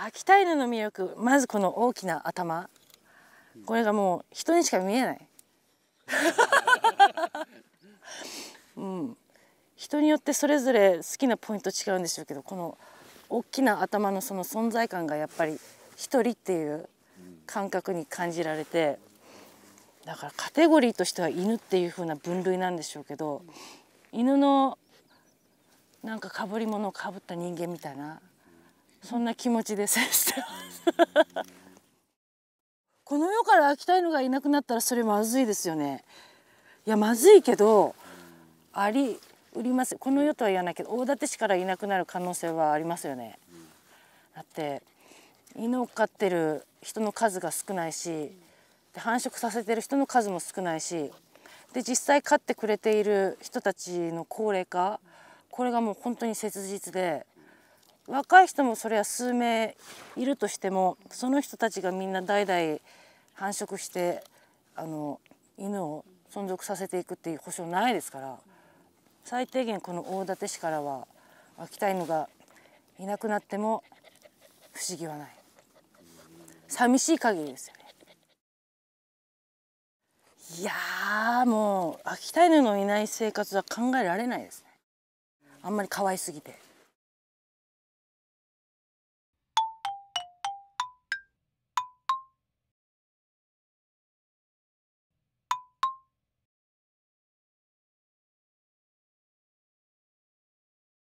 秋田犬の魅力まずこの大きな頭これがもう人にしか見えないうん、人によってそれぞれ好きなポイント違うんでしょうけどこの大きな頭のその存在感がやっぱり一人っていう感覚に感じられてだからカテゴリーとしては犬っていう風な分類なんでしょうけど犬のなんかかぶり物をかぶった人間みたいなそんな気持ちで接してますこの世から秋田犬がいなくなったらそれまずいですよねいやまずいけどあり売りますこの世とは言わないけど大館市からいなくなる可能性はありますよねだって犬を飼ってる人の数が少ないしで繁殖させてる人の数も少ないしで実際飼ってくれている人たちの高齢化これがもう本当に切実で若い人もそれは数名いるとしてもその人たちがみんな代々繁殖してあの犬を存続させていくっていう保証ないですから最低限この大館市からは秋田犬がいなくなっても不思議はない寂しい限りですよねいやもう秋田犬のいない生活は考えられないですねあんまり可愛すぎて。